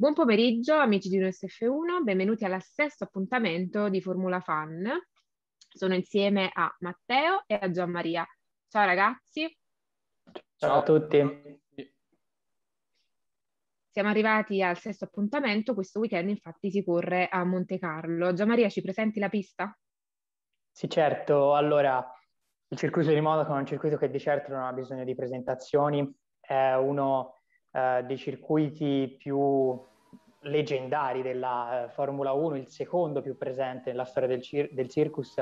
Buon pomeriggio amici di UNSF1, benvenuti alla sesto appuntamento di Formula Fan. Sono insieme a Matteo e a Gianmaria. Ciao ragazzi. Ciao a tutti. Siamo arrivati al sesto appuntamento, questo weekend infatti si corre a Monte Carlo. Gianmaria, ci presenti la pista? Sì, certo. Allora, il circuito di Monaco è un circuito che di certo non ha bisogno di presentazioni, è uno eh, dei circuiti più leggendari della eh, Formula 1, il secondo più presente nella storia del, cir- del circus,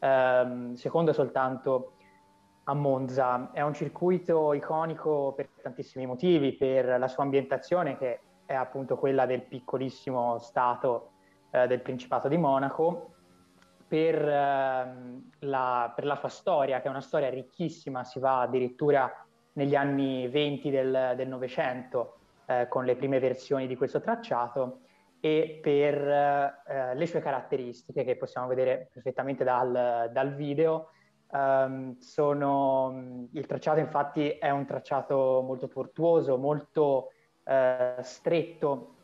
ehm, secondo soltanto a Monza. È un circuito iconico per tantissimi motivi, per la sua ambientazione che è appunto quella del piccolissimo stato eh, del Principato di Monaco, per, ehm, la, per la sua storia, che è una storia ricchissima, si va addirittura negli anni 20 del Novecento eh, con le prime versioni di questo tracciato e per eh, eh le sue caratteristiche che possiamo vedere perfettamente dal, dal video. Um, sono, mm, il tracciato infatti è un tracciato molto tortuoso, molto eh, stretto,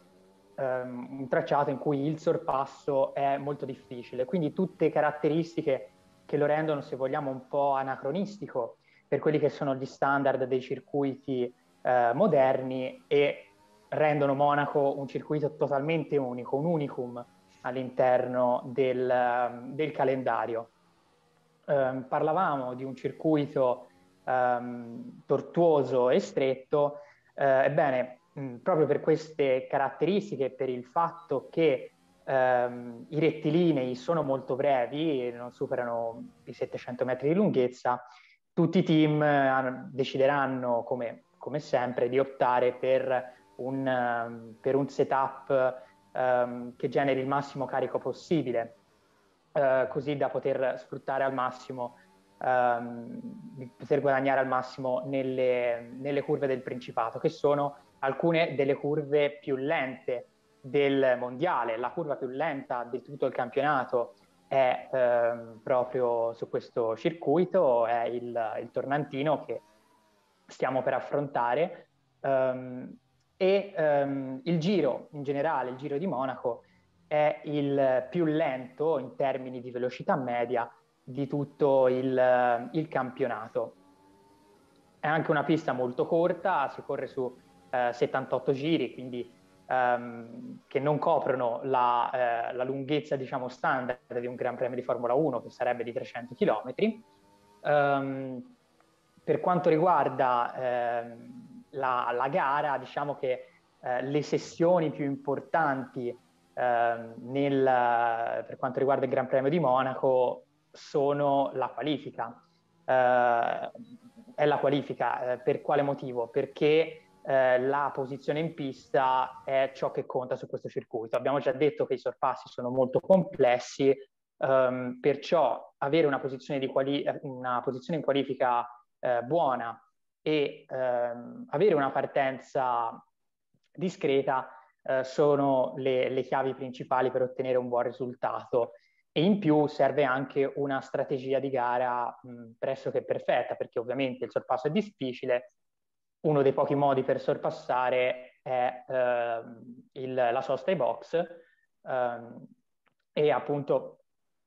um, un tracciato in cui il sorpasso è molto difficile. Quindi tutte caratteristiche che lo rendono, se vogliamo, un po' anacronistico per quelli che sono gli standard dei circuiti eh, moderni e rendono Monaco un circuito totalmente unico, un unicum all'interno del, ehm, del calendario. Eh, parlavamo di un circuito ehm, tortuoso e stretto, eh, ebbene, mh, proprio per queste caratteristiche, per il fatto che ehm, i rettilinei sono molto brevi, non superano i 700 metri di lunghezza, tutti i team eh, decideranno, come, come sempre, di optare per un, ehm, per un setup um, che generi il massimo carico possibile, uh, così da poter sfruttare al massimo, um, poter guadagnare al massimo nelle, nelle curve del Principato, che sono alcune delle curve più lente del mondiale, la curva più lenta di tutto il campionato è ehm, proprio su questo circuito, è il, il tornantino che stiamo per affrontare ehm, e ehm, il giro in generale, il giro di Monaco, è il più lento in termini di velocità media di tutto il, il campionato. È anche una pista molto corta, si corre su eh, 78 giri, quindi ehm, che non coprono la, eh, la lunghezza diciamo, standard di un Gran Premio di Formula 1, che sarebbe di 300 km. Um, per quanto riguarda ehm, la, la, gara, diciamo che eh, le sessioni più importanti ehm, nel, per quanto riguarda il Gran Premio di Monaco sono la qualifica. Eh, è la qualifica. Eh, per quale motivo? Perché eh, la posizione in pista è ciò che conta su questo circuito. Abbiamo già detto che i sorpassi sono molto complessi, ehm, perciò avere una posizione, quali- una posizione in qualifica eh, buona e ehm, avere una partenza discreta eh, sono le, le chiavi principali per ottenere un buon risultato. E in più serve anche una strategia di gara mh, pressoché perfetta, perché ovviamente il sorpasso è difficile, uno dei pochi modi per sorpassare è eh, il, la sosta ai box eh, e appunto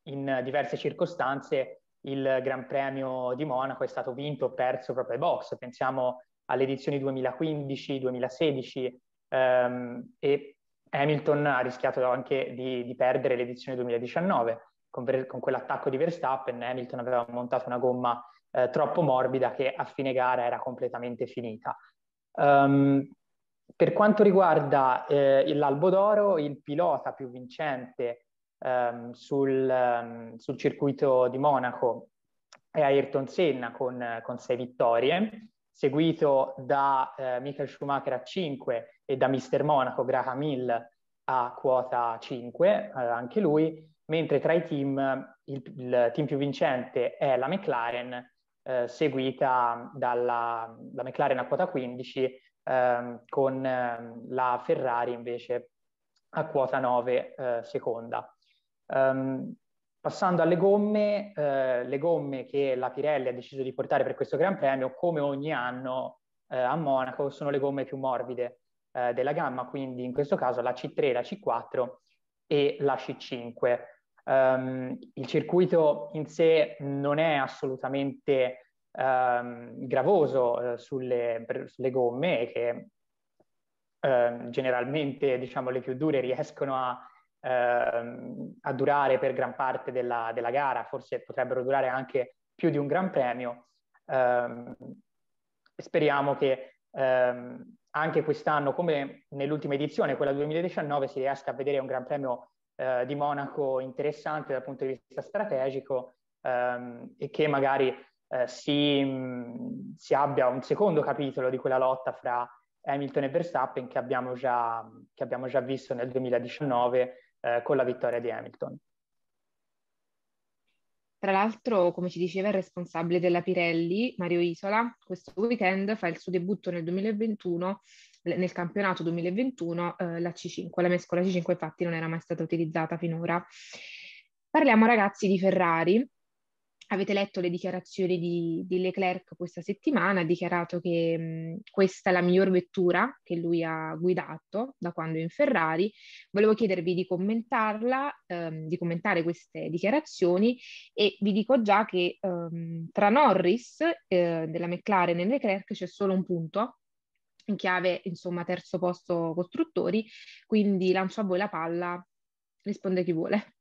in diverse circostanze il Gran Premio di Monaco è stato vinto o perso proprio ai box. Pensiamo alle edizioni 2015-2016 ehm, e Hamilton ha rischiato anche di, di perdere l'edizione 2019 con, con, quell'attacco di Verstappen. Hamilton aveva montato una gomma eh, troppo morbida che a fine gara era completamente finita. Um, per quanto riguarda eh, l'Albo d'Oro, il pilota più vincente ehm, sul, ehm, sul, circuito di Monaco è Ayrton Senna con, con sei vittorie, seguito da eh, Michael Schumacher a 5 e da Mister Monaco Graham Hill a quota 5, eh, anche lui, mentre tra i team il, il team più vincente è la McLaren eh, seguita dalla da McLaren a quota 15 ehm, con ehm, la Ferrari invece a quota 9 eh, seconda. Um, passando alle gomme, eh, le gomme che la Pirelli ha deciso di portare per questo Gran Premio, come ogni anno eh, a Monaco, sono le gomme più morbide eh, della gamma, quindi in questo caso la C3, la C4 e la C5. Um, il circuito in sé non è assolutamente um, gravoso uh, sulle, sulle, gomme che uh, generalmente diciamo, le più dure riescono a, uh, a durare per gran parte della, della, gara, forse potrebbero durare anche più di un gran premio. speriamo che anche quest'anno, come nell'ultima edizione, quella 2019, si riesca a vedere un gran premio eh, di Monaco interessante dal punto di vista strategico ehm, e che magari eh, si, mh, mm, si, abbia un secondo capitolo di quella lotta fra Hamilton e Verstappen che abbiamo già, che abbiamo già visto nel 2019 eh, con la vittoria di Hamilton. Tra l'altro, come ci diceva il responsabile della Pirelli, Mario Isola, questo weekend fa il suo debutto nel 2021 nel campionato 2021 eh, la C5, la mescola C5 infatti non era mai stata utilizzata finora. Parliamo ragazzi di Ferrari. Avete letto le dichiarazioni di, di Leclerc questa settimana, ha dichiarato che mh, mm, questa è la miglior vettura che lui ha guidato da quando è in Ferrari. Volevo chiedervi di commentarla, ehm, di commentare queste dichiarazioni e vi dico già che ehm, tra Norris eh, della McLaren e Leclerc c'è solo un punto in chiave, insomma, terzo posto costruttori, quindi lancio a voi la palla, risponde chi vuole.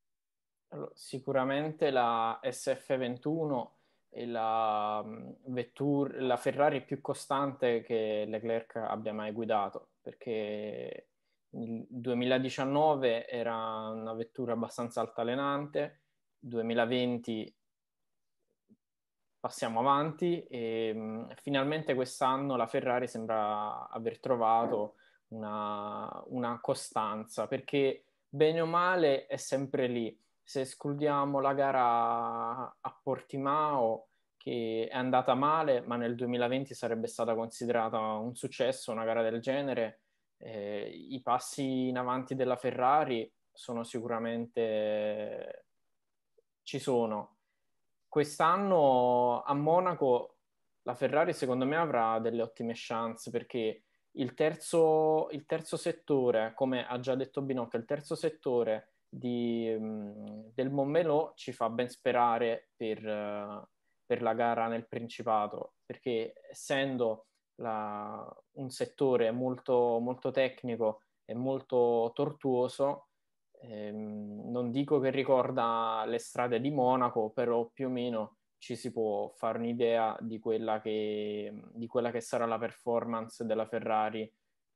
Allora, sicuramente la SF21 è la, mm, vettura, la Ferrari più costante che Leclerc abbia mai guidato, perché nel 2019 era una vettura abbastanza altalenante, 2020 passiamo avanti e ehm, mh, finalmente quest'anno la Ferrari sembra aver trovato una, una, costanza perché bene o male è sempre lì. Se escludiamo la gara a Portimao che è andata male, ma nel 2020 sarebbe stata considerata un successo una gara del genere, eh, i passi in avanti della Ferrari sono sicuramente ci sono quest'anno a Monaco la Ferrari secondo me avrà delle ottime chance perché il terzo, il terzo settore, come ha già detto Binocchio, il terzo settore di, mm, del Montmelo ci fa ben sperare per, eh, per, la gara nel Principato perché essendo la, un settore molto, molto tecnico e molto tortuoso ehm, non dico che ricorda le strade di Monaco, però più o meno ci si può fare un'idea di quella che, di quella che sarà la performance della Ferrari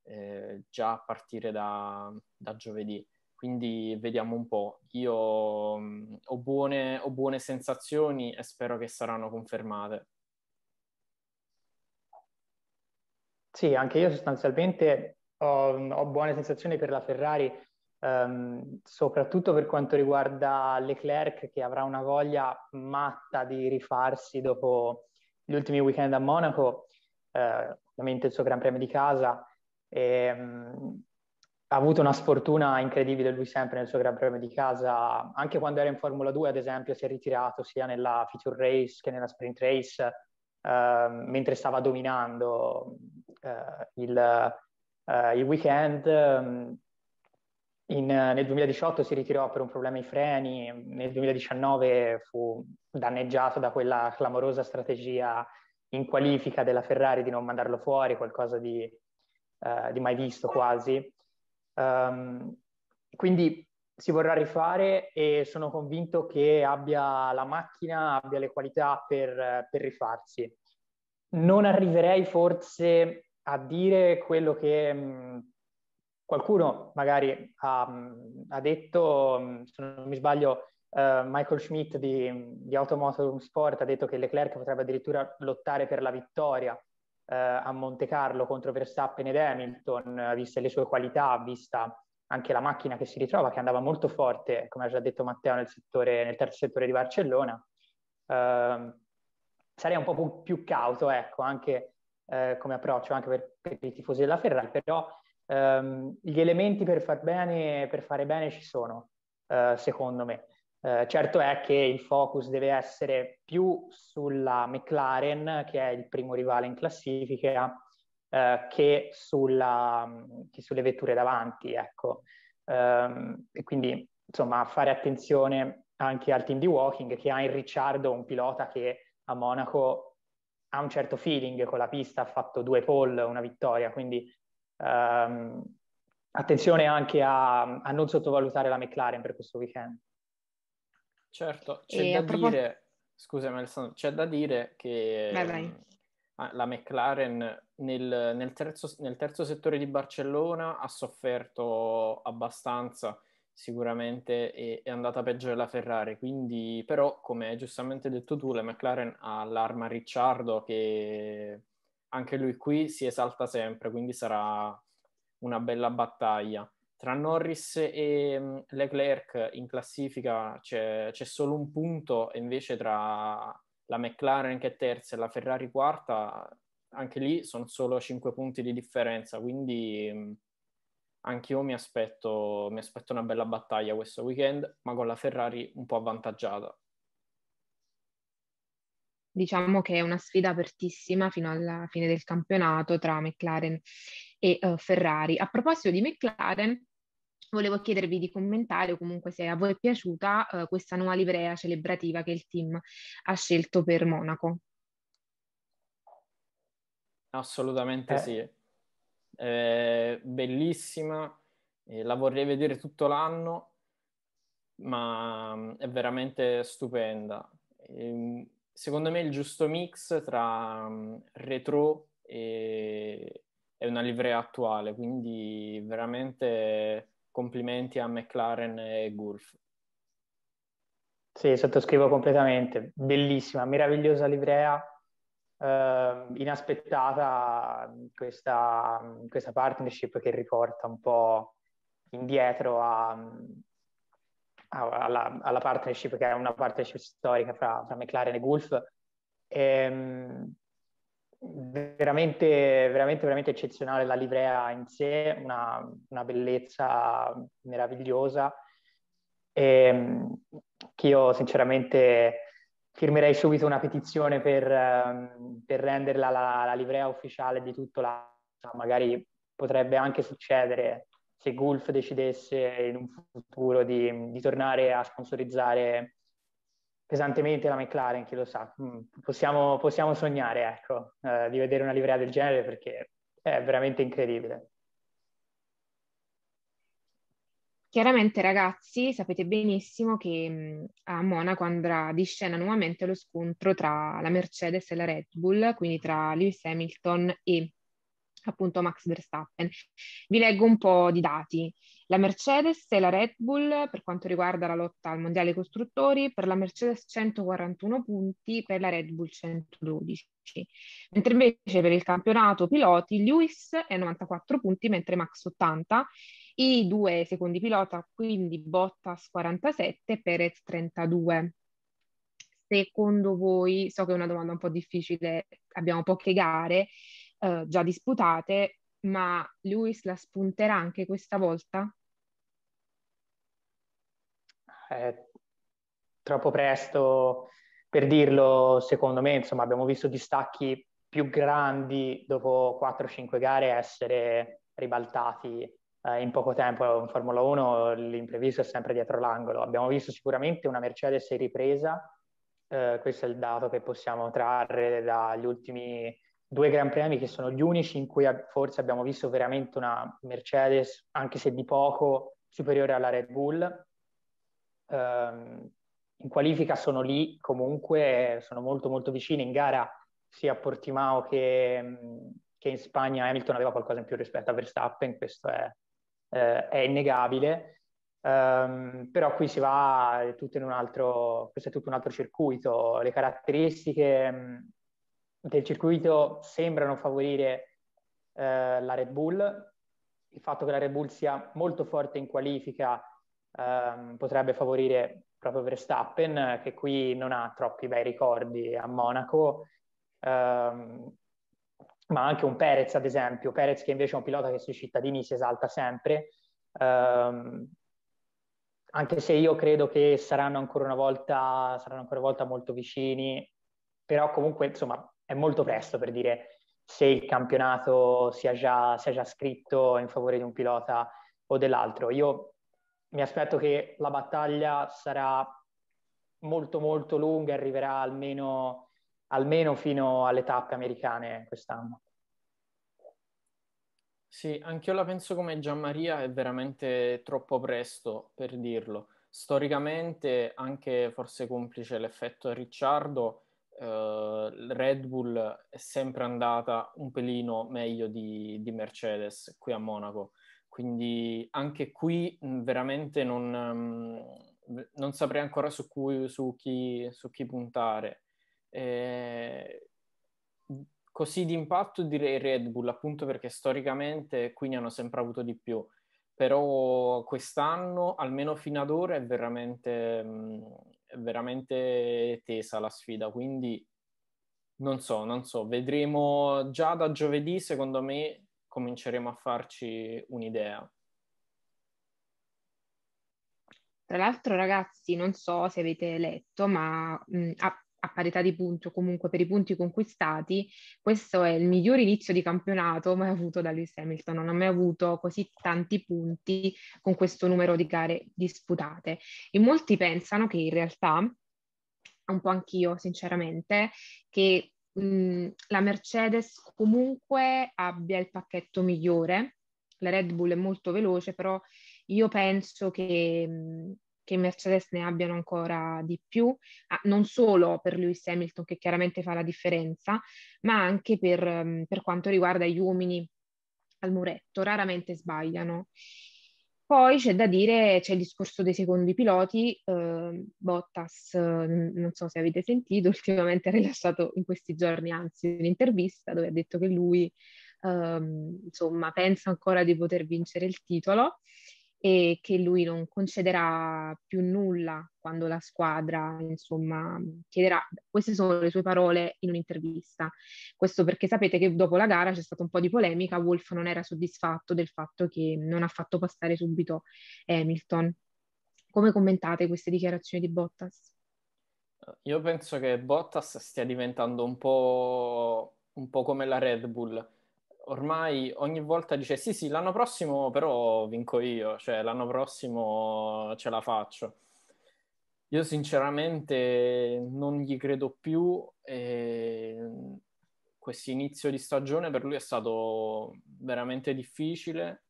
eh, già a partire da, da, giovedì. Quindi vediamo un po'. Io mh, mm, ho, buone, ho buone sensazioni e spero che saranno confermate. Sì, anche io sostanzialmente ho, mm, ho, buone sensazioni per la Ferrari Um, soprattutto per quanto riguarda Leclerc che avrà una voglia matta di rifarsi dopo gli ultimi weekend a Monaco, eh, ovviamente il suo Gran Premio di casa, e, um, ha avuto una sfortuna incredibile lui sempre nel suo Gran Premio di casa, anche quando era in Formula 2 ad esempio si è ritirato sia nella feature race che nella sprint race, eh, mentre stava dominando eh, il, eh, il, weekend ehm, in, eh, nel 2018 si ritirò per un problema ai freni, nel 2019 fu danneggiato da quella clamorosa strategia in qualifica della Ferrari di non mandarlo fuori, qualcosa di, uh, di mai visto quasi. Um, quindi si vorrà rifare e sono convinto che abbia la macchina, abbia le qualità per, per rifarsi. Non arriverei forse a dire quello che... Mh, mm, Qualcuno magari ha, ha detto, se non mi sbaglio, Uh, Michael Schmidt di, di Automotor Sport ha detto che Leclerc potrebbe addirittura lottare per la vittoria uh, a Monte Carlo contro Verstappen ed Hamilton, eh, viste le sue qualità, vista anche la macchina che si ritrova, che andava molto forte, come ha già detto Matteo, nel, settore, nel terzo settore di Barcellona. Ehm, sarei un po' più, cauto, ecco, anche come approccio, anche per, per i tifosi della Ferrari, però ehm, gli elementi per, far bene, per fare bene ci sono, eh, secondo me. Eh, certo è che il focus deve essere più sulla McLaren, che è il primo rivale in classifica, eh, che, sulla, che, sulle vetture davanti, ecco. Ehm, e quindi, insomma, fare attenzione anche al team di walking che ha in Ricciardo un pilota che a Monaco ha un certo feeling con la pista, ha fatto due pole, una vittoria, quindi Um, attenzione anche a, a, non sottovalutare la McLaren per questo weekend. Certo, c'è e da propos- dire, scusa Alessandro, c'è da dire che vai, vai. Ehm, la McLaren nel, nel, terzo, nel terzo settore di Barcellona ha sofferto abbastanza sicuramente è, è, andata peggio della Ferrari. Quindi, però, come hai giustamente detto tu, la McLaren ha l'arma Ricciardo che anche lui qui si esalta sempre, quindi sarà una bella battaglia. Tra Norris e mm, Leclerc in classifica c'è, c'è solo un punto, e invece tra la McLaren che è terza e la Ferrari quarta, anche lì sono solo 5 punti di differenza, quindi mm, anche io mi aspetto, mi aspetto una bella battaglia questo weekend, ma con la Ferrari un po' avvantaggiata diciamo che è una sfida apertissima fino alla fine del campionato tra McLaren e uh, Ferrari. A proposito di McLaren, volevo chiedervi di commentare o comunque se a voi è piaciuta uh, questa nuova livrea celebrativa che il team ha scelto per Monaco. Assolutamente eh. sì, è bellissima, eh, la vorrei vedere tutto l'anno, ma mm, è veramente stupenda. Ehm, secondo me il giusto mix tra um, retro e, e, una livrea attuale, quindi veramente complimenti a McLaren e Gulf. Sì, sottoscrivo completamente, bellissima, meravigliosa livrea, eh, inaspettata questa, questa partnership che riporta un po' indietro a, alla, alla, partnership che è una partnership storica fra, fra McLaren e Gulf. Ehm, veramente, veramente, veramente eccezionale la livrea in sé, una, una bellezza meravigliosa e, ehm, che io sinceramente firmerei subito una petizione per, ehm, per renderla la, la, livrea ufficiale di tutto l'anno, magari potrebbe anche succedere se Gulf decidesse in un futuro di, di tornare a sponsorizzare pesantemente la McLaren, chi lo sa. Mm, possiamo, possiamo sognare, ecco, eh, di vedere una livrea del genere perché è veramente incredibile. Chiaramente ragazzi sapete benissimo che mm, a Monaco andrà di scena nuovamente lo scontro tra la Mercedes e la Red Bull, quindi tra Lewis Hamilton e appunto Max Verstappen. Vi leggo un po' di dati. La Mercedes e la Red Bull per quanto riguarda la lotta al Mondiale Costruttori, per la Mercedes 141 punti, per la Red Bull 112. Mentre invece per il campionato piloti Lewis è 94 punti, mentre Max 80. I due secondi pilota, quindi Bottas 47, Perez 32 secondo voi, so che è una domanda un po' difficile, abbiamo poche gare, eh, già disputate, ma Lewis la spunterà anche questa volta? È eh, troppo presto per dirlo, secondo me, insomma, abbiamo visto distacchi più grandi dopo 4-5 gare essere ribaltati eh, in poco tempo. In Formula 1 l'imprevisto è sempre dietro l'angolo. Abbiamo visto sicuramente una Mercedes ripresa, eh, questo è il dato che possiamo trarre dagli ultimi due Gran Premi che sono gli unici in cui forse abbiamo visto veramente una Mercedes, anche se di poco, superiore alla Red Bull. Um, in qualifica sono lì comunque, sono molto molto vicini in gara sia a Portimao che, che, in Spagna Hamilton aveva qualcosa in più rispetto a Verstappen, questo è, eh, è innegabile. Um, però qui si va tutto in un altro, questo è tutto un altro circuito, le caratteristiche del circuito sembrano favorire eh, la Red Bull. Il fatto che la Red Bull sia molto forte in qualifica eh, potrebbe favorire proprio Verstappen, che qui non ha troppi bei ricordi a Monaco, ehm, ma anche un Perez, ad esempio. Perez che invece è un pilota che sui cittadini si esalta sempre, ehm, anche se io credo che saranno ancora una volta, saranno ancora una volta molto vicini, però comunque, insomma, è molto presto per dire se il campionato sia già, sia già scritto in favore di un pilota o dell'altro. Io mi aspetto che la battaglia sarà molto molto lunga e arriverà almeno, almeno fino alle tappe americane quest'anno. Sì, anch'io la penso come Gianmaria, è veramente troppo presto per dirlo. Storicamente, anche forse complice l'effetto Ricciardo, uh, Red Bull è sempre andata un pelino meglio di, di Mercedes qui a Monaco. Quindi anche qui mm, veramente non, um, non saprei ancora su, cui, su, chi, su chi, puntare. Eh, così impatto direi Red Bull, appunto perché storicamente qui ne hanno sempre avuto di più. Però quest'anno, almeno fino ad ora, è veramente, mm, è veramente tesa la sfida, quindi non so, non so, vedremo già da giovedì, secondo me cominceremo a farci un'idea. Tra l'altro, ragazzi, non so se avete letto, ma mh, ah, a parità di punti o comunque per i punti conquistati, questo è il miglior inizio di campionato mai avuto da Lewis Hamilton, non ha mai avuto così tanti punti con questo numero di gare disputate. E molti pensano che in realtà, un po' anch'io sinceramente, che mh, la Mercedes comunque abbia il pacchetto migliore la Red Bull è molto veloce, però io penso che che i Mercedes ne abbiano ancora di più, non solo per Lewis Hamilton che chiaramente fa la differenza, ma anche per, ehm, per quanto riguarda gli uomini al muretto, raramente sbagliano. Poi c'è da dire, c'è il discorso dei secondi piloti, eh, Bottas, ehm, non so se avete sentito, ultimamente ha rilasciato in questi giorni anzi un'intervista dove ha detto che lui ehm, insomma pensa ancora di poter vincere il titolo e che lui non concederà più nulla quando la squadra, insomma, chiederà. Queste sono le sue parole in un'intervista. Questo perché sapete che dopo la gara c'è stata un po' di polemica, Wolf non era soddisfatto del fatto che non ha fatto passare subito Hamilton. Come commentate queste dichiarazioni di Bottas? Io penso che Bottas stia diventando un po', un po come la Red Bull ormai ogni volta dice sì sì l'anno prossimo però vinco io, cioè l'anno prossimo ce la faccio. Io sinceramente non gli credo più e questo inizio di stagione per lui è stato veramente difficile,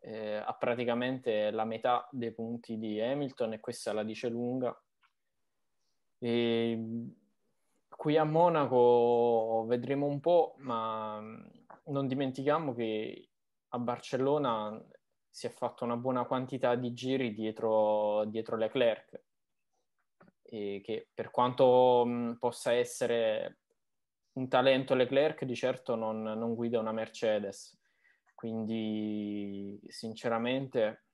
eh, ha praticamente la metà dei punti di Hamilton e questa la dice lunga. E qui a Monaco vedremo un po', ma non dimentichiamo che a Barcellona si è fatto una buona quantità di giri dietro, dietro Leclerc, e che per quanto mh, possa essere un talento Leclerc, di certo non, non guida una Mercedes. Quindi, sinceramente,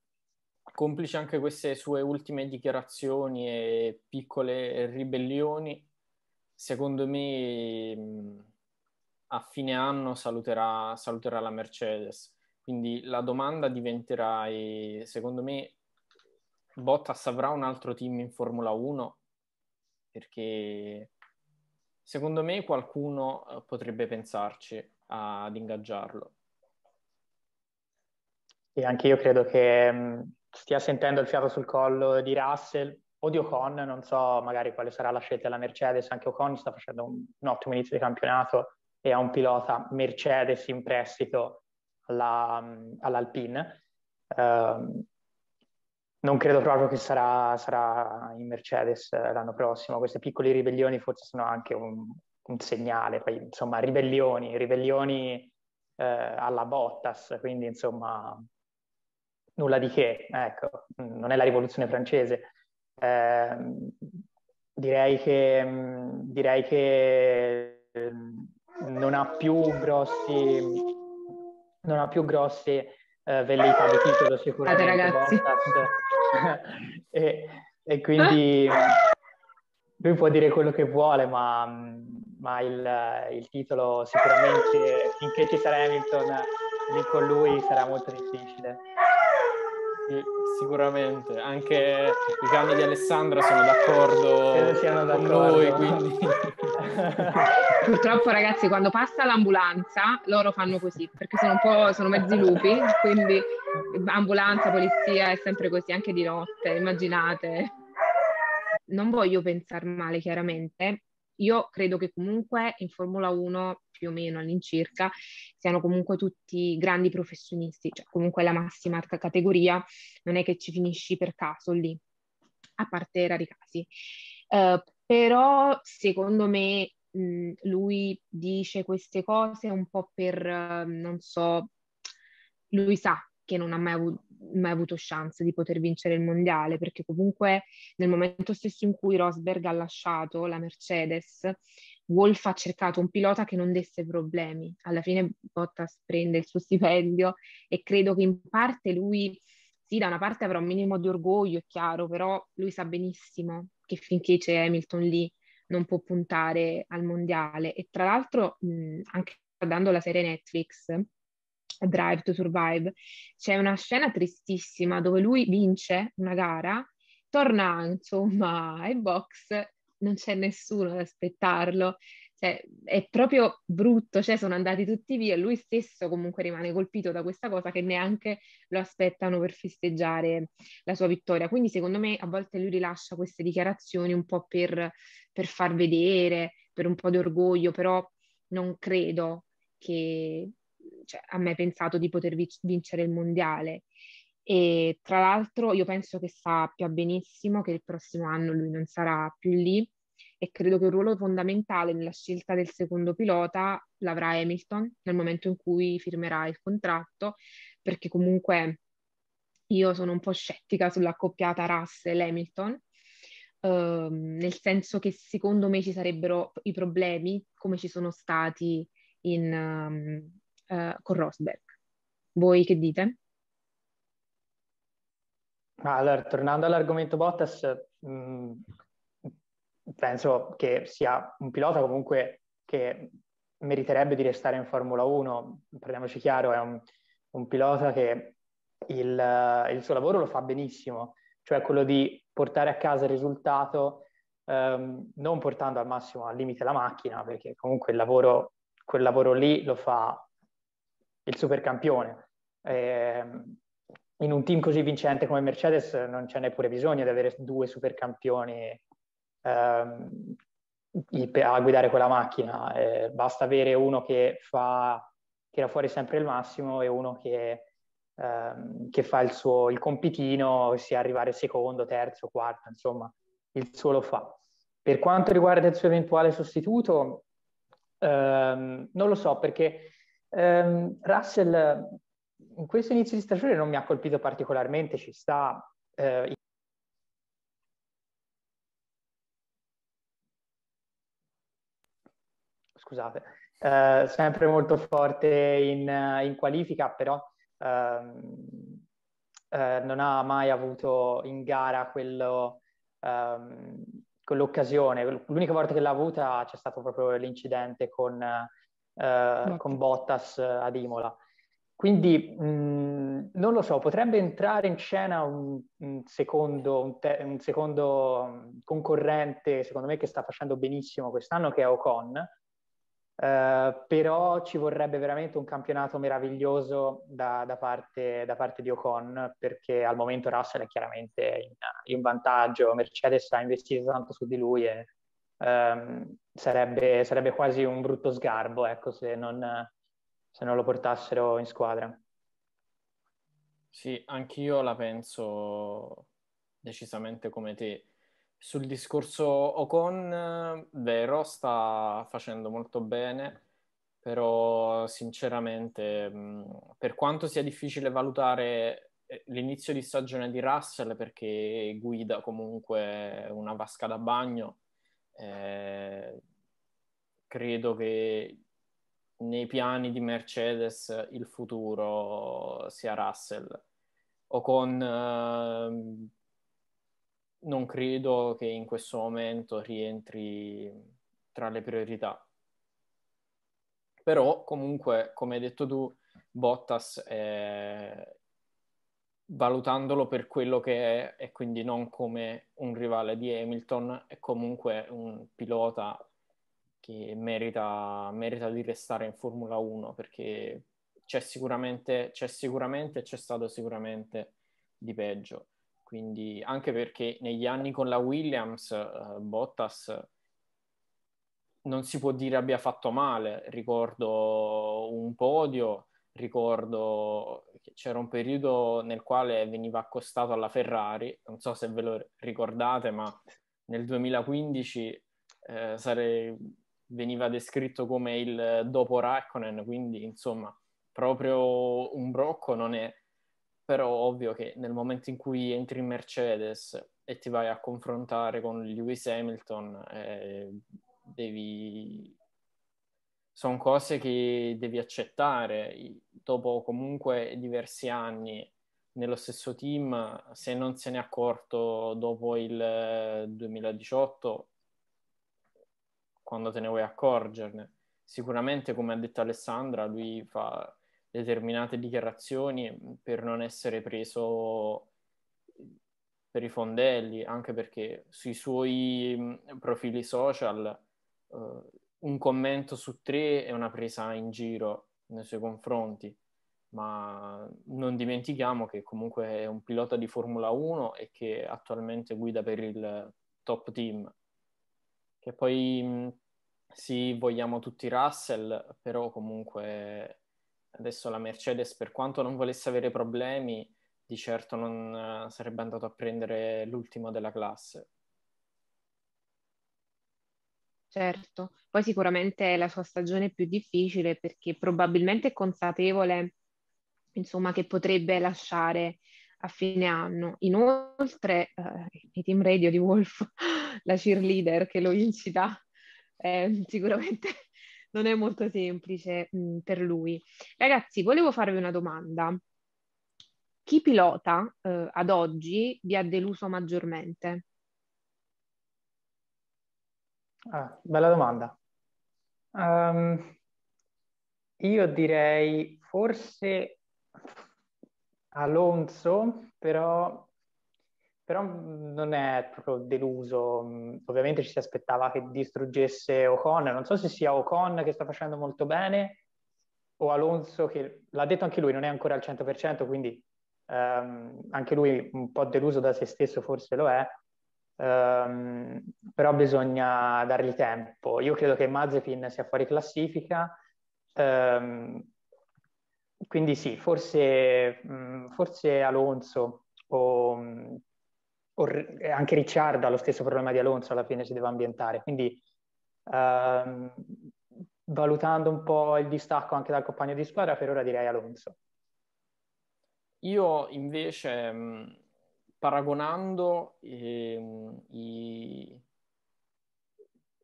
complice anche queste sue ultime dichiarazioni e piccole ribellioni, secondo me a fine anno saluterà, saluterà la Mercedes. Quindi la domanda diventerà, secondo me, Bottas avrà un altro team in Formula 1? Perché secondo me qualcuno eh, potrebbe pensarci ad ingaggiarlo. E anche io credo che mm, stia sentendo il fiato sul collo di Russell o di Ocon, non so magari quale sarà la scelta della Mercedes, anche Ocon sta facendo un, un ottimo inizio di campionato, e a un pilota Mercedes in prestito alla, all'Alpine. Uh, non credo proprio che sarà, sarà, in Mercedes eh, l'anno prossimo. Queste piccole ribellioni forse sono anche un, un segnale, poi insomma ribellioni, ribellioni eh, alla Bottas, quindi insomma nulla di che, ecco, non è la rivoluzione francese. Eh, direi che, direi che ehm, non ha più grossi, non ha più grossi eh, velleità di titolo sicuramente. Guardate, e, e, quindi lui può dire quello che vuole, ma, ma il, il, titolo sicuramente, finché ci sarà Hamilton lì con lui, sarà molto difficile. Sì, sicuramente, anche i cani di Alessandra sono d'accordo, siano d'accordo. con lui, quindi... Purtroppo, ragazzi, quando passa l'ambulanza, loro fanno così, perché sono un po' sono mezzi lupi, quindi ambulanza, polizia è sempre così, anche di notte, immaginate. Non voglio pensare male, chiaramente. Io credo che comunque in Formula 1 più o meno all'incirca siano comunque tutti grandi professionisti, cioè comunque la massima categoria, non è che ci finisci per caso lì, a parte rari casi. Uh, eh, però secondo me mh, mhmm, lui dice queste cose un po' per, non so, lui sa che non ha mai, avu- mai, avuto chance di poter vincere il mondiale, perché comunque nel momento stesso in cui Rosberg ha lasciato la Mercedes, Wolf ha cercato un pilota che non desse problemi. Alla fine Bottas prende il suo stipendio e credo che in parte lui, sì, da una parte avrà un minimo di orgoglio, è chiaro, però lui sa benissimo che finché c'è Hamilton lì non può puntare al mondiale. E tra l'altro, mh, anche guardando la serie Netflix, Drive to Survive, c'è una scena tristissima dove lui vince una gara, torna insomma ai box, non c'è nessuno ad aspettarlo cioè, è proprio brutto, cioè, sono andati tutti via e lui stesso comunque rimane colpito da questa cosa che neanche lo aspettano per festeggiare la sua vittoria. Quindi secondo me a volte lui rilascia queste dichiarazioni un po' per, per far vedere, per un po' di orgoglio, però non credo che cioè, a me pensato di poter vincere il mondiale. E tra l'altro io penso che sappia benissimo che il prossimo anno lui non sarà più lì e credo che un ruolo fondamentale nella scelta del secondo pilota l'avrà Hamilton nel momento in cui firmerà il contratto, perché comunque io sono un po' scettica sull'accoppiata Russell-Hamilton, ehm, nel senso che secondo me ci sarebbero i problemi come ci sono stati in, um, uh, con Rosberg. Voi che dite? Allora, tornando all'argomento Bottas, mh, mm, penso che sia un pilota comunque che meriterebbe di restare in Formula 1, parliamoci chiaro, è un, un pilota che il, il, suo lavoro lo fa benissimo, cioè quello di portare a casa il risultato ehm, non portando al massimo al limite la macchina, perché comunque il lavoro, quel lavoro lì lo fa il supercampione. Eh, in un team così vincente come Mercedes non c'è neppure bisogno di avere due supercampioni eh, a guidare quella macchina. Eh, basta avere uno che fa, tira fuori sempre il massimo e uno che, ehm, che fa il suo il compitino, sia arrivare secondo, terzo, quarto, insomma, il suo lo fa. Per quanto riguarda il suo eventuale sostituto, ehm, non lo so perché ehm, Russell in questo inizio di stagione non mi ha colpito particolarmente, ci sta, eh, scusate, eh, sempre molto forte in, eh, in qualifica, però ehm, eh, non ha mai avuto in gara quello, ehm, quell'occasione. L'unica volta che l'ha avuta c'è stato proprio l'incidente con, eh, con Bottas eh, ad Imola. Quindi mh, mm, non lo so, potrebbe entrare in scena un, un, secondo, un, te- un, secondo, mm, concorrente, secondo me, che sta facendo benissimo quest'anno, che è Ocon, Uh, però ci vorrebbe veramente un campionato meraviglioso da, da, parte, da, parte, di Ocon perché al momento Russell è chiaramente in, in vantaggio, Mercedes ha investito tanto su di lui e um, sarebbe, sarebbe, quasi un brutto sgarbo ecco, se, non, se non lo portassero in squadra. Sì, anch'io la penso decisamente come te. Sul discorso Ocon, vero, sta facendo molto bene, però sinceramente, mm, per quanto sia difficile valutare eh, l'inizio di stagione di Russell, perché guida comunque una vasca da bagno, eh, credo che nei piani di Mercedes il futuro sia Russell. Ocon... Eh, non credo che in questo momento rientri tra le priorità. Però comunque, come hai detto tu, Bottas, è... valutandolo per quello che è e quindi non come un rivale di Hamilton, è comunque un pilota che merita, merita di restare in Formula 1 perché c'è sicuramente, c'è sicuramente, c'è stato sicuramente di peggio quindi anche perché negli anni con la Williams eh, Bottas non si può dire abbia fatto male, ricordo un podio, ricordo che c'era un periodo nel quale veniva accostato alla Ferrari, non so se ve lo ricordate, ma nel 2015 eh, sare... veniva descritto come il dopo Raikkonen, quindi insomma proprio un brocco non è però ovvio che nel momento in cui entri in Mercedes e ti vai a confrontare con Lewis Hamilton, eh, devi... sono cose che devi accettare. Dopo comunque diversi anni nello stesso team, se non se ne è accorto dopo il 2018, eh, quando te ne vuoi accorgerne? Sicuramente, come ha detto Alessandra, lui fa determinate dichiarazioni mm, per non essere preso per i fondelli, anche perché sui suoi mm, profili social uh, un commento su tre è una presa in giro nei suoi confronti, ma non dimentichiamo che comunque è un pilota di Formula 1 e che attualmente guida per il top team. Che poi mm, sì, vogliamo tutti Russell, però comunque Adesso la Mercedes, per quanto non volesse avere problemi, di certo non eh, sarebbe andato a prendere l'ultimo della classe. Certo, poi sicuramente è la sua stagione più difficile perché probabilmente è consapevole insomma, che potrebbe lasciare a fine anno. Inoltre eh, i team radio di Wolf, la cheerleader che lo incita, è eh, sicuramente non è molto semplice mh, mm, per lui. Ragazzi, volevo farvi una domanda. Chi pilota eh, ad oggi vi ha deluso maggiormente? Ah, bella domanda. Um, io direi forse Alonso, però però mhmm, non è proprio deluso. Mhmm, ovviamente ci si aspettava che distruggesse Ocon. Non so se sia Ocon che sta facendo molto bene o Alonso che l'ha detto anche lui, non è ancora al 100%, quindi ehm, anche lui un po' deluso da se stesso forse lo è. Um, però bisogna dargli tempo. Io credo che Mazepin sia fuori classifica. Um, quindi sì, forse, mhmm, forse Alonso o eh, anche Ricciardo ha lo stesso problema di Alonso, alla fine si deve ambientare. Quindi ehm, valutando un po' il distacco anche dal compagno di squadra, per ora direi Alonso. Io invece, mm, paragonando ehm, i,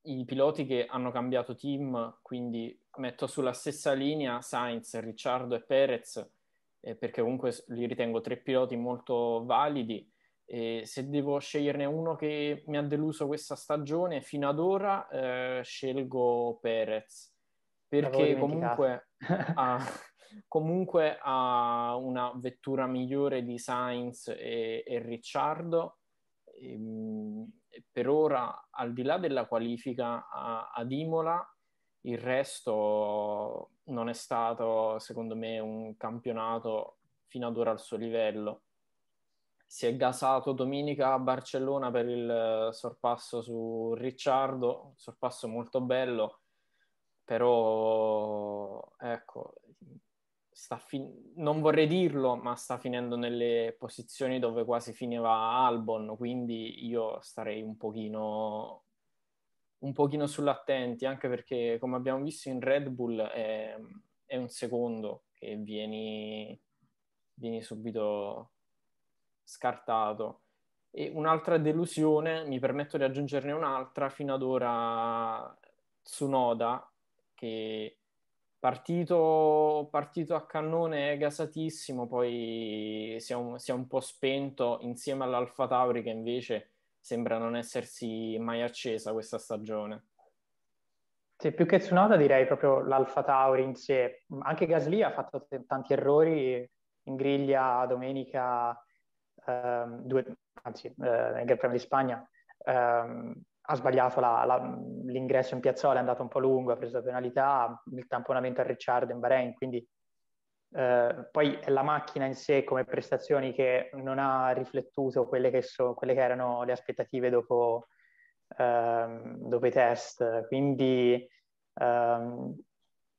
i piloti che hanno cambiato team, quindi metto sulla stessa linea Sainz, Ricciardo e Perez, eh, perché comunque li ritengo tre piloti molto validi e se devo sceglierne uno che mi ha deluso questa stagione fino ad ora, eh, scelgo Perez perché comunque ha, comunque ha, una vettura migliore di Sainz e, e Ricciardo. E, ehm, per ora, al di là della qualifica ad Imola, il resto non è stato, secondo me, un campionato fino ad ora al suo livello si è gasato domenica a Barcellona per il eh, sorpasso su Ricciardo, sorpasso molto bello, però ecco, fin- non vorrei dirlo, ma sta finendo nelle posizioni dove quasi finiva Albon, quindi io starei un pochino, un pochino sull'attenti, anche perché come abbiamo visto in Red Bull è, è un secondo che vieni, vieni subito scartato. E un'altra delusione, mi permetto di aggiungerne un'altra, fino ad ora Tsunoda, che partito, partito a cannone gasatissimo, poi si è, un, si è un po' spento insieme all'Alfa Tauri che invece sembra non essersi mai accesa questa stagione. Sì, più che Tsunoda direi proprio l'Alfa Tauri in sé. Anche Gasly ha fatto t- tanti errori in griglia domenica ehm, due, anzi, eh, nel Gran Premio di Spagna, ehm, ha sbagliato la, la, l'ingresso in piazzola, è andato un po' lungo, ha preso la penalità, il tamponamento a Ricciardo in Bahrain, quindi eh, poi è la macchina in sé come prestazioni che non ha riflettuto quelle che, so, quelle che erano le aspettative dopo, ehm, dopo i test, quindi ehm,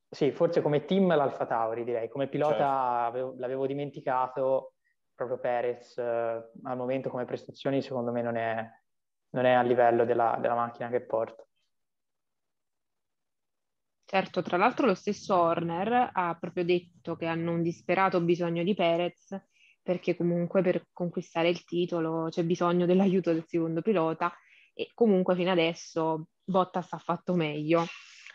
sì, forse come team l'Alfa Tauri direi, come pilota certo. avevo, l'avevo dimenticato, proprio Perez eh, al momento come prestazioni secondo me non è, non è a livello della, della macchina che porta. Certo, tra l'altro lo stesso Horner ha proprio detto che hanno un disperato bisogno di Perez perché comunque per conquistare il titolo c'è bisogno dell'aiuto del secondo pilota e comunque fino adesso Bottas ha fatto meglio.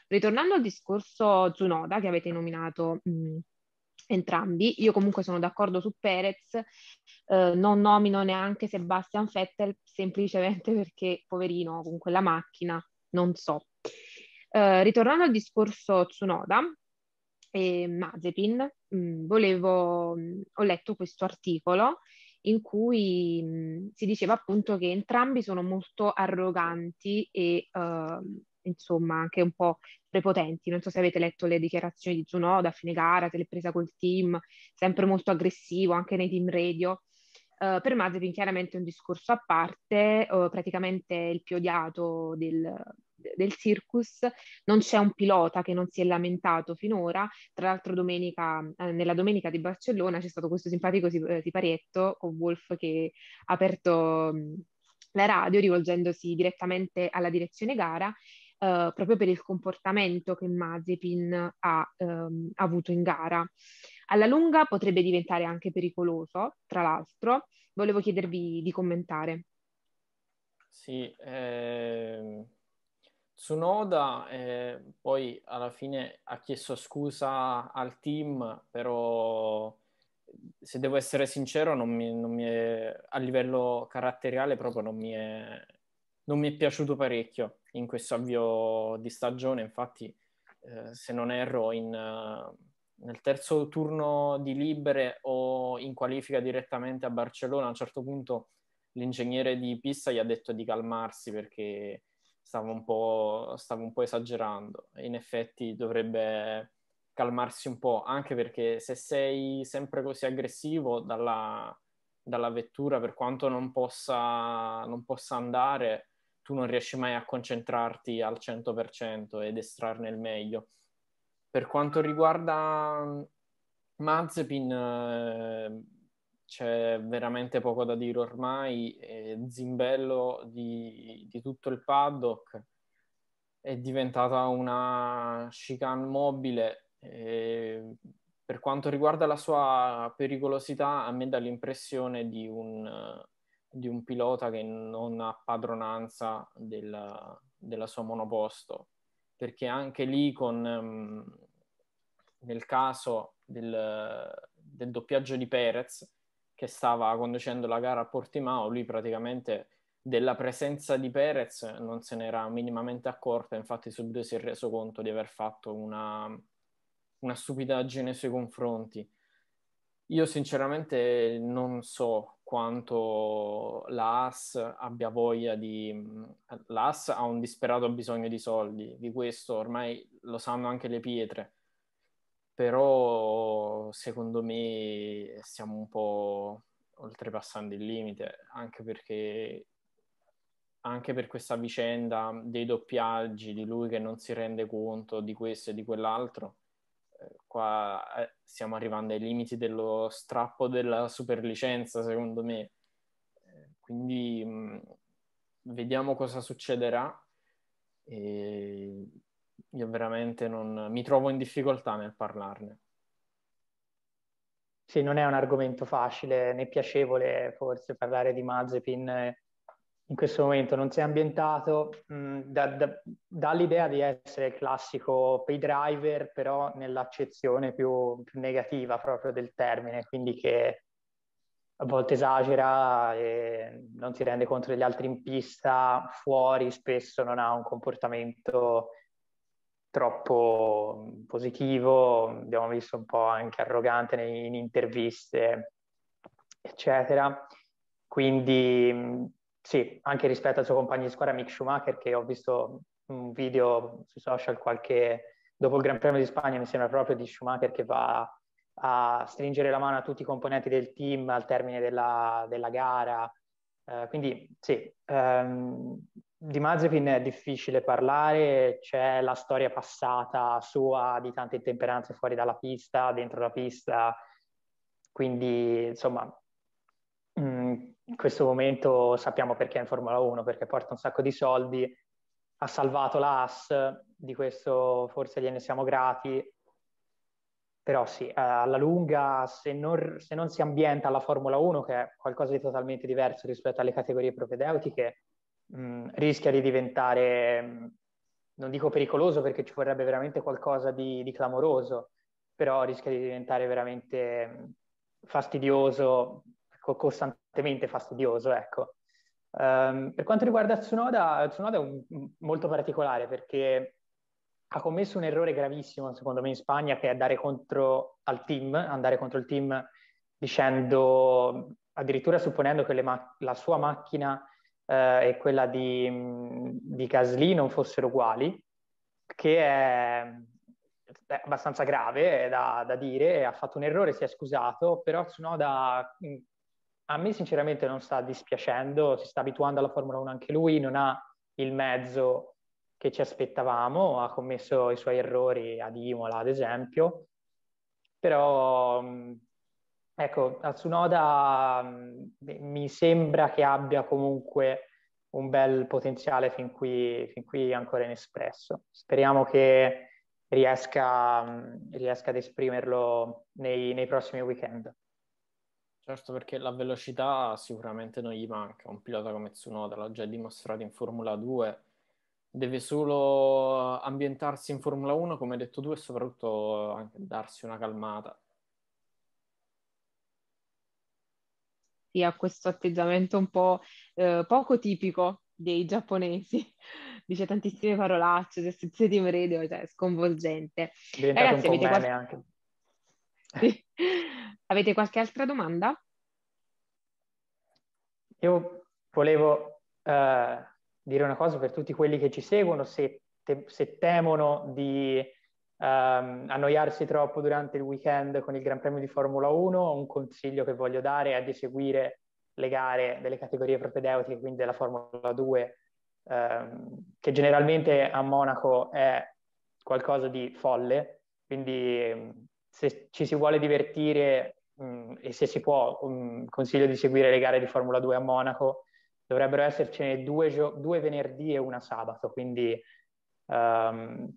Ritornando al discorso Zunoda che avete nominato mh, entrambi. Io comunque sono d'accordo su Perez, eh, non nomino neanche Sebastian Vettel semplicemente perché poverino con quella macchina, non so. Eh, ritornando al discorso Tsunoda e Mazepin, mh, mm, volevo, mh, mm, ho letto questo articolo in cui mh, mm, si diceva appunto che entrambi sono molto arroganti e uh, insomma, anche un po' prepotenti. Non so se avete letto le dichiarazioni di Zunoda a fine gara, se l'è presa col team, sempre molto aggressivo anche nei team radio. Uh, per Mazepin chiaramente è un discorso a parte, uh, praticamente il più odiato del, del circus, non c'è un pilota che non si è lamentato finora, tra l'altro domenica, eh, nella domenica di Barcellona c'è stato questo simpatico eh, siparietto con Wolf che ha aperto mh, mm, la radio rivolgendosi direttamente alla direzione gara eh, proprio per il comportamento che Mazepin ha ehm, avuto in gara. Alla lunga potrebbe diventare anche pericoloso, tra l'altro. Volevo chiedervi di commentare. Sì, eh... Tsunoda eh, poi alla fine ha chiesto scusa al team, però se devo essere sincero, non mi, non mi è, a livello caratteriale proprio non mi, è, non mi è piaciuto parecchio in questo avvio di stagione, infatti eh, se non erro in, eh, nel terzo turno di libere o in qualifica direttamente a Barcellona, a un certo punto l'ingegnere di pista gli ha detto di calmarsi perché stava un po', stava un po esagerando. In effetti dovrebbe calmarsi un po', anche perché se sei sempre così aggressivo dalla, dalla vettura, per quanto non possa, non possa andare, tu non riesci mai a concentrarti al 100% ed estrarne il meglio. Per quanto riguarda mm, Mazepin, eh, c'è veramente poco da dire ormai. Eh, Zimbello di, di, tutto il paddock è diventata una chicane mobile. Eh, per quanto riguarda la sua pericolosità, a me dà l'impressione di un di un pilota che non ha padronanza della, della sua monoposto, perché anche lì con, ehm, nel caso del, del, doppiaggio di Perez, che stava conducendo la gara a Portimao, lui praticamente della presenza di Perez non se n'era minimamente accorta, infatti subito si è reso conto di aver fatto una, una stupidaggine nei suoi confronti io sinceramente non so quanto la AS abbia voglia di... L'AS ha un disperato bisogno di soldi, di questo ormai lo sanno anche le pietre, però secondo me stiamo un po' oltrepassando il limite, anche perché anche per questa vicenda dei doppiaggi, di lui che non si rende conto di questo e di quell'altro qua eh, stiamo arrivando ai limiti dello strappo della superlicenza, secondo me. Eh, quindi mm, vediamo cosa succederà. E io veramente non mi trovo in difficoltà nel parlarne. Sì, non è un argomento facile né piacevole forse parlare di Mazepin eh, in questo momento non si è ambientato, mh, mm, da, da, dà l'idea di essere il classico pay driver, però nell'accezione più, più, negativa proprio del termine, quindi che a volte esagera, e non si rende conto degli altri in pista, fuori spesso non ha un comportamento troppo positivo, abbiamo visto un po' anche arrogante nei, in interviste, eccetera. Quindi mm, sì, anche rispetto al suo compagno di squadra Mick Schumacher, che ho visto un video sui social qualche... dopo il Gran Premio di Spagna, mi sembra proprio di Schumacher che va a stringere la mano a tutti i componenti del team al termine della, della gara. Uh, quindi sì, um, di Mazepin è difficile parlare, c'è la storia passata sua di tante intemperanze fuori dalla pista, dentro la pista, quindi insomma mh, mm, in questo momento sappiamo perché è in Formula 1, perché porta un sacco di soldi, ha salvato l'AS, di questo forse gliene siamo grati, però sì, eh, alla lunga se non, se non si ambienta alla Formula 1, che è qualcosa di totalmente diverso rispetto alle categorie propedeutiche, mh, mm, rischia di diventare, mh, mm, non dico pericoloso perché ci vorrebbe veramente qualcosa di, di clamoroso, però rischia di diventare veramente mm, fastidioso, ecco, costantemente fortemente fastidioso, ecco. Um, per quanto riguarda Tsunoda, Tsunoda è un, molto particolare perché ha commesso un errore gravissimo, secondo me, in Spagna, che è andare contro al team, andare contro il team dicendo, addirittura supponendo che le ma- la sua macchina eh, e quella di, di Gasly non fossero uguali, che è, è abbastanza grave da, da dire, ha fatto un errore, si è scusato, però Tsunoda a me sinceramente non sta dispiacendo, si sta abituando alla Formula 1 anche lui, non ha il mezzo che ci aspettavamo, ha commesso i suoi errori ad Imola ad esempio, però mm, ecco, a Tsunoda mm, mi sembra che abbia comunque un bel potenziale fin qui, fin qui ancora inespresso. Speriamo che riesca, mm, riesca ad esprimerlo nei, nei prossimi weekend. Certo, perché la velocità sicuramente non gli manca. Un pilota come Tsunoda l'ha già dimostrato in Formula 2, deve solo ambientarsi in Formula 1, come hai detto tu, e soprattutto anche darsi una calmata. Sì, ha questo atteggiamento un po' eh, poco tipico dei giapponesi. Dice tantissime parolacce, cioè, se siete radio, cioè, sconvolgente. Diventato Ragazzi, un po' avete qualche... anche posti. Avete qualche altra domanda? Io volevo uh, dire una cosa per tutti quelli che ci seguono, se, te- se temono di um, annoiarsi troppo durante il weekend con il Gran Premio di Formula 1, un consiglio che voglio dare è di seguire le gare delle categorie propedeutiche, quindi della Formula 2, ehm, che generalmente a Monaco è qualcosa di folle, quindi ehm, se ci si vuole divertire mh, mm, e se si può, mh, consiglio di seguire le gare di Formula 2 a Monaco, dovrebbero essercene due, gio- due venerdì e una sabato, quindi um,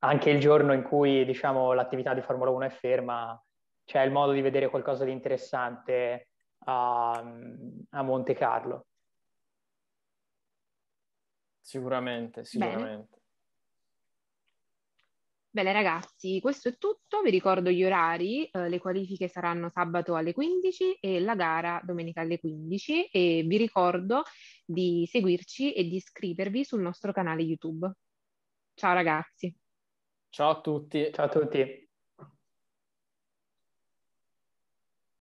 anche il giorno in cui diciamo, l'attività di Formula 1 è ferma, c'è il modo di vedere qualcosa di interessante a, a Monte Carlo. Sicuramente, sicuramente. Bene. Bene ragazzi, questo è tutto, vi ricordo gli orari, eh, le qualifiche saranno sabato alle 15 e la gara domenica alle 15 e vi ricordo di seguirci e di iscrivervi sul nostro canale YouTube. Ciao ragazzi. Ciao a tutti. Ciao a tutti.